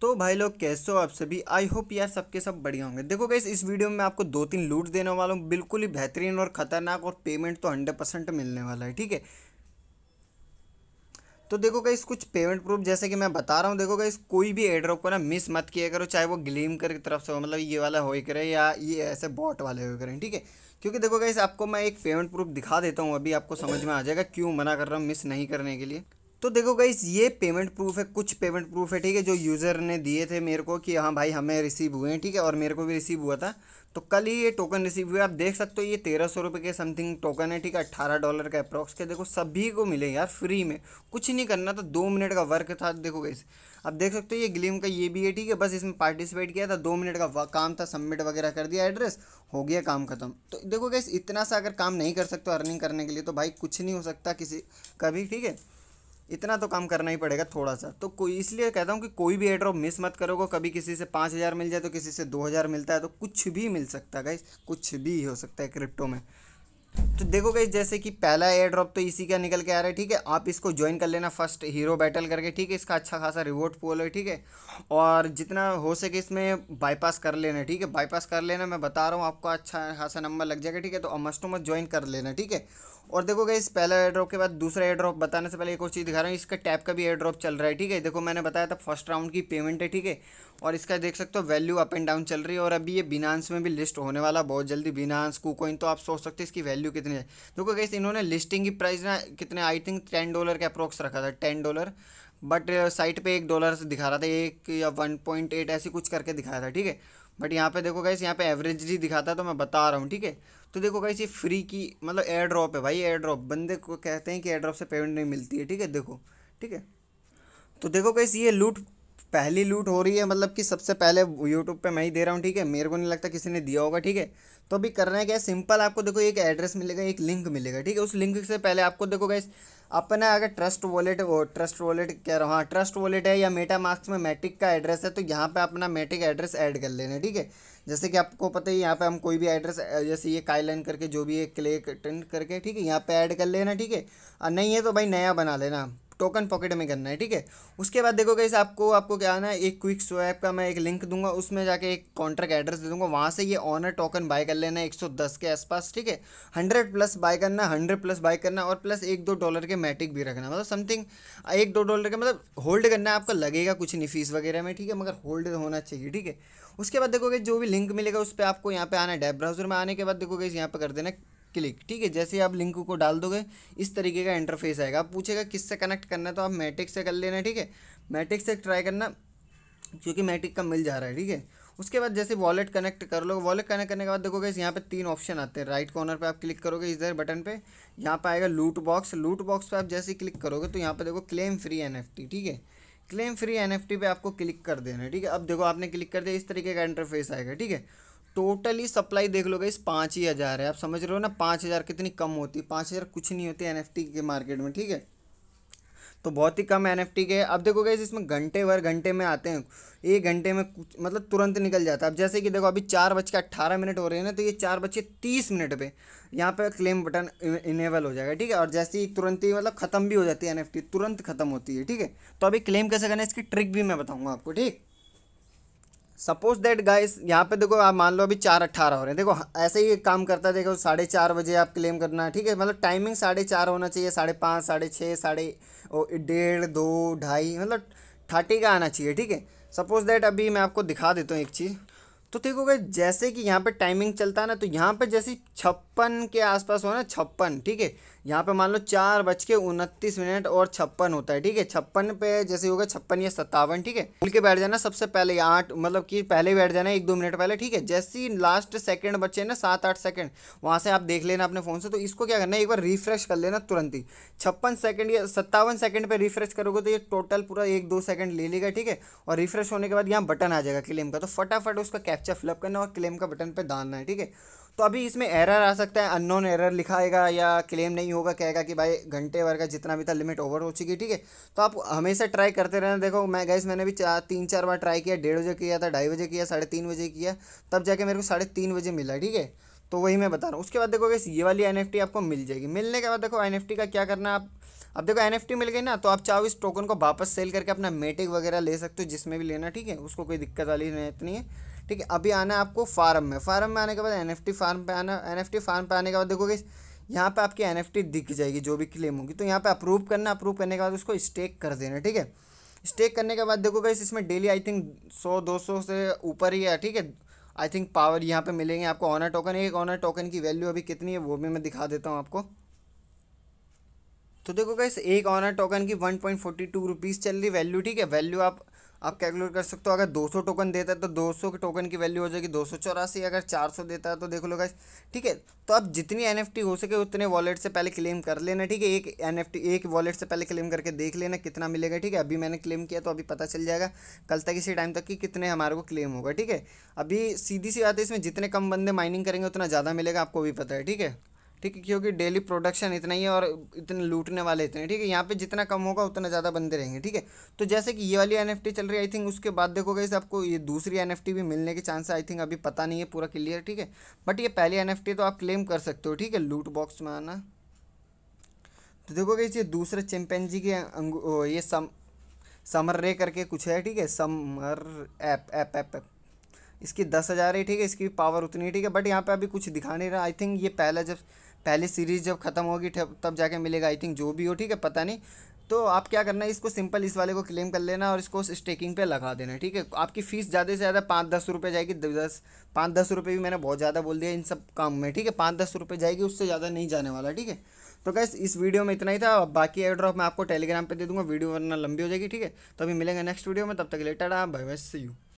तो भाई लोग कैसे हो आप सभी आई होप यार सबके सब बढ़िया होंगे देखो गैस इस वीडियो में आपको दो तीन लूट देने वाला हूँ बिल्कुल ही बेहतरीन और ख़तरनाक और पेमेंट तो हंड्रेड परसेंट मिलने वाला है ठीक है तो देखो गई कुछ पेमेंट प्रूफ जैसे कि मैं बता रहा हूँ देखो गई कोई भी एड्रॉप को ना मिस मत किया करो चाहे वो ग्लीम कर की तरफ से हो मतलब ये वाला हो करे या ये ऐसे बॉट वाले हो करें ठीक है क्योंकि देखो गई आपको मैं एक पेमेंट प्रूफ दिखा देता हूँ अभी आपको समझ में आ जाएगा क्यों मना कर रहा हूँ मिस नहीं करने के लिए तो देखो गाइस ये पेमेंट प्रूफ है कुछ पेमेंट प्रूफ है ठीक है जो यूज़र ने दिए थे मेरे को कि हाँ भाई हमें रिसीव हुए हैं ठीक है और मेरे को भी रिसीव हुआ था तो कल ही ये टोकन रिसीव हुए आप देख सकते हो ये तेरह सौ रुपये के समथिंग टोकन है ठीक है अट्ठारह डॉलर का अप्रॉक्स के देखो सभी को मिले यार फ्री में कुछ नहीं करना था दो मिनट का वर्क था देखो गाइस आप देख सकते हो ये ग्लीम का ये भी है ठीक है बस इसमें पार्टिसिपेट किया था दो मिनट का काम था सबमिट वगैरह कर दिया एड्रेस हो गया काम खत्म तो देखो गैस इतना सा अगर काम नहीं कर सकते अर्निंग करने के लिए तो भाई कुछ नहीं हो सकता किसी का ठीक है इतना तो काम करना ही पड़ेगा थोड़ा सा तो कोई इसलिए कहता हूँ कि कोई भी एड्रॉप मिस मत करोगे कभी किसी से पाँच हज़ार मिल जाए तो किसी से दो हज़ार मिलता है तो कुछ भी मिल सकता है गाइस कुछ भी हो सकता है क्रिप्टो में तो देखो गई जैसे कि पहला एयर ड्रॉप तो इसी का निकल के आ रहा है ठीक है आप इसको ज्वाइन कर लेना फर्स्ट हीरो बैटल करके ठीक है इसका अच्छा खासा रिवॉर्ड पोल है ठीक है और जितना हो सके इसमें बाईपास कर लेना ठीक है बाईपास कर लेना मैं बता रहा हूँ आपको अच्छा खासा नंबर लग जाएगा ठीक है तो मस्ट टू मस्ट ज्वाइन कर लेना ठीक है और देखो गई पहला एयर ड्रॉप के बाद दूसरा एयर ड्रॉप बताने से पहले एक और चीज़ दिखा रहा हूँ इसका टैप का भी एयर ड्रॉप चल रहा है ठीक है देखो मैंने बताया था फर्स्ट राउंड की पेमेंट है ठीक है और इसका देख सकते हो वैल्यू अप एंड डाउन चल रही है और अभी ये बिनांस में भी लिस्ट होने वाला बहुत जल्दी बिनांस कुकोइन तो आप सोच सकते हैं इसकी वैल्यू वैल्यू कितनी है देखो कैसे इन्होंने लिस्टिंग की प्राइस ना कितने आई थिंक टेन डॉलर के अप्रोक्स रखा था टेन डॉलर बट साइट पे एक डॉलर से दिखा रहा था एक या वन पॉइंट एट ऐसी कुछ करके दिखाया था ठीक है बट यहाँ पे देखो कैसे यहाँ पे एवरेज ही दिखाता है तो मैं बता रहा हूँ ठीक है तो देखो कैसे फ्री की मतलब एयर ड्रॉप है भाई एयर ड्रॉप बंदे को कहते हैं कि एयर ड्रॉप से पेमेंट नहीं मिलती है ठीक है देखो ठीक है तो देखो कैसे ये लूट पहली लूट हो रही है मतलब कि सबसे पहले यूट्यूब पे मैं ही दे रहा हूँ ठीक है मेरे को नहीं लगता किसी ने दिया होगा ठीक है तो अभी करना है क्या सिंपल आपको देखो एक एड्रेस मिलेगा एक लिंक मिलेगा ठीक है उस लिंक से पहले आपको देखो गैस अपने अगर ट्रस्ट वॉलेट ट्रस्ट वॉलेट कह रहा हूँ हाँ ट्रस्ट वॉलेट है या मेटा मार्क्स में मैटिक का एड्रेस है तो यहाँ पे अपना मैटिक एड्रेस ऐड कर लेना ठीक है जैसे कि आपको पता ही यहाँ पे हम कोई भी एड्रेस जैसे ये काईलाइन करके जो भी है क्ले टेंट करके ठीक है यहाँ पे ऐड कर लेना ठीक है और नहीं है तो भाई नया बना लेना टोकन पॉकेट में करना है ठीक है उसके बाद देखो कैसे आपको आपको क्या आना है एक क्विक स्वैप का मैं एक लिंक दूंगा उसमें जाके एक कॉन्ट्रैक्ट एड्रेस दे दूंगा वहाँ से ये ऑनर टोकन बाय कर लेना है एक के आसपास ठीक है हंड्रेड प्लस बाय करना हंड्रेड प्लस बाय करना और प्लस एक दो डॉलर के मैटिक भी रखना मतलब समथिंग एक दो डॉलर के मतलब होल्ड करना आपका लगेगा कुछ नहीं फीस वगैरह में ठीक है मगर होल्ड होना चाहिए ठीक है उसके बाद देखोगे जो भी लिंक मिलेगा उस पर आपको यहाँ पे आना है डेब ब्राउजर में आने के बाद देखोगे यहाँ पे कर देना क्लिक ठीक है जैसे आप लिंक को डाल दोगे इस तरीके का इंटरफेस आएगा आप पूछेगा किससे कनेक्ट करना है तो आप मैटिक से कर लेना ठीक है मैटिक से ट्राई करना क्योंकि मैटिक का मिल जा रहा है ठीक है उसके बाद जैसे वॉलेट कनेक्ट कर लो वॉलेट कनेक्ट करने के बाद देखोगे यहाँ पे तीन ऑप्शन आते हैं राइट कॉर्नर पे आप क्लिक करोगे इधर बटन पे यहाँ पे आएगा लूट बॉक्स लूट बॉक्स पे आप जैसे क्लिक करोगे तो यहाँ पे देखो क्लेम फ्री एनएफटी ठीक है क्लेम फ्री एनएफटी पे आपको क्लिक कर देना है ठीक है अब देखो आपने क्लिक कर दिया इस तरीके का इंटरफेस आएगा ठीक है टोटली सप्लाई देख लो गई पाँच ही हज़ार है आप समझ रहे हो ना पाँच हज़ार कितनी कम होती है पाँच हज़ार कुछ नहीं होती एन के मार्केट में ठीक है तो बहुत ही कम एन के अब देखो गई इसमें घंटे भर घंटे में आते हैं एक घंटे में कुछ मतलब तुरंत निकल जाता है अब जैसे कि देखो अभी चार बज के अट्ठारह मिनट हो रहे हैं ना तो ये चार बज के तीस मिनट पे यहाँ पे क्लेम बटन इनेबल हो जाएगा ठीक है और जैसे ही तुरंत ही मतलब ख़त्म भी हो जाती है एन तुरंत ख़त्म होती है ठीक है तो अभी क्लेम कैसे करना है इसकी ट्रिक भी मैं बताऊँगा आपको ठीक सपोज दैट गाइस यहाँ पे देखो आप मान लो अभी चार अट्ठारह हो रहे हैं देखो ऐसे ही एक काम करता है देखो साढ़े चार बजे आप क्लेम करना है ठीक है मतलब टाइमिंग साढ़े चार होना चाहिए साढ़े पाँच साढ़े छः साढ़े डेढ़ दो ढाई मतलब थर्टी का आना चाहिए ठीक है सपोज दैट अभी मैं आपको दिखा देता हूँ एक चीज़ तो देखो गए जैसे कि यहाँ पे टाइमिंग चलता है ना तो यहाँ पे जैसे छप्पन के आसपास हो ना छप्पन ठीक है यहाँ पे मान लो चार बज के उनतीस मिनट और छप्पन होता है ठीक है छप्पन पे जैसे होगा छप्पन या सत्तावन ठीक है खुल के बैठ जाना सबसे पहले आठ मतलब कि पहले बैठ जाना एक दो मिनट पहले ठीक है जैसे ही लास्ट सेकेंड बचे ना सात आठ सेकेंड वहाँ से आप देख लेना अपने फ़ोन से तो इसको क्या करना है एक बार रिफ्रेश कर लेना तुरंत ही छप्पन सेकेंड या सत्तावन सेकेंड पर रिफ्रेश करोगे तो ये टोटल पूरा एक दो सेकेंड ले लेगा ठीक है और रिफ्रेश होने के बाद यहाँ बटन आ जाएगा क्लेम का तो फटाफट उसका कैफ कैप्चा फिलअप करना और क्लेम का बटन पर दानना है ठीक है तो अभी इसमें एरर आ सकता है अननोन एरर लिखाएगा या क्लेम नहीं होगा कहेगा कि भाई घंटे भर का जितना भी था लिमिट ओवर हो चुकी ठीक है तो आप हमेशा ट्राई करते रहना देखो मैं गैस मैंने भी चार तीन चार बार ट्राई किया डेढ़ बजे किया था ढाई बजे किया साढ़े तीन बजे किया तब जाके मेरे को साढ़े तीन बजे मिला ठीक है तो वही मैं बता रहा हूँ उसके बाद देखो गैस ये वाली एन आपको मिल जाएगी मिलने के बाद देखो एन का क्या करना आप अब देखो एन मिल गई ना तो आप चाहो इस टोकन को वापस सेल करके अपना मेटिक वगैरह ले सकते हो जिसमें भी लेना ठीक है उसको कोई दिक्कत वाली नहीं है ठीक है अभी आना है आपको फार्म में फार्म में आने के बाद एन एफ टी फार्म पर आना एन एफ टी फार्म पर आने के बाद देखोगे यहाँ पे आपकी एन दिख जाएगी जो भी क्लेम होगी तो यहाँ पे अप्रूव करना अप्रूव करने के बाद उसको स्टेक कर देना ठीक है स्टेक करने के बाद देखो गई इसमें डेली आई थिंक सौ दो सौ से ऊपर ही है ठीक है आई थिंक पावर यहाँ पे मिलेंगे आपको ऑनर टोकन एक ऑनर टोकन की वैल्यू अभी कितनी है वो भी मैं दिखा देता हूँ आपको तो देखो गई एक ऑनर टोकन की one point forty two rupees चल रही वैल्यू ठीक है वैल्यू आप आप कैलकुलेट कर सकते हो अगर 200 टोकन देता है तो 200 के टोकन की वैल्यू हो जाएगी दो अगर 400 देता है तो देख लो गाइस ठीक है तो आप जितनी एन हो सके उतने वॉलेट से पहले क्लेम कर लेना ठीक है एक एन एक वॉलेट से पहले क्लेम करके देख लेना कितना मिलेगा ठीक है अभी मैंने क्लेम किया तो अभी पता चल जाएगा कल तक इसी टाइम तक कि कितने हमारे को क्लेम होगा ठीक है अभी सीधी सी बात है इसमें जितने कम बंदे माइनिंग करेंगे उतना ज़्यादा मिलेगा आपको भी पता है ठीक है ठीक है क्योंकि डेली प्रोडक्शन इतना ही है और इतने लूटने वाले इतने ठीक है यहाँ पे जितना कम होगा उतना ज़्यादा बंदे रहेंगे ठीक है तो जैसे कि ये वाली एन चल रही है आई थिंक उसके बाद देखोगे इस आपको ये दूसरी एन भी मिलने के चांस आई थिंक अभी पता नहीं है पूरा क्लियर ठीक है बट ये पहली एन तो आप क्लेम कर सकते हो ठीक है लूट बॉक्स में आना तो देखोगे ये दूसरे जी के अंगू ये सम समर रे करके कुछ है ठीक है summer app app app app इसकी दस हज़ार है ठीक है इसकी पावर उतनी है ठीक है बट यहाँ पे अभी कुछ दिखा नहीं रहा आई थिंक ये पहला जब पहली सीरीज़ जब ख़त्म होगी तब जाके मिलेगा आई थिंक जो भी हो ठीक है पता नहीं तो आप क्या करना है इसको सिंपल इस वाले को क्लेम कर लेना और इसको स्टेकिंग पे लगा देना ठीक है आपकी फ़ीस ज़्यादा से ज़्यादा पाँच दस रुपये जाएगी दस पाँच दस रुपये भी मैंने बहुत ज़्यादा बोल दिया इन सब काम में ठीक है पाँच दस रुपये जाएगी उससे ज़्यादा नहीं जाने वाला ठीक है तो कैसे इस वीडियो में इतना ही था बाकी एयर ड्रॉप मैं आपको टेलीग्राम पर दे दूँगा वीडियो वरना लंबी हो जाएगी ठीक है तो अभी मिलेंगे नेक्स्ट वीडियो में तब तक later bye bye see you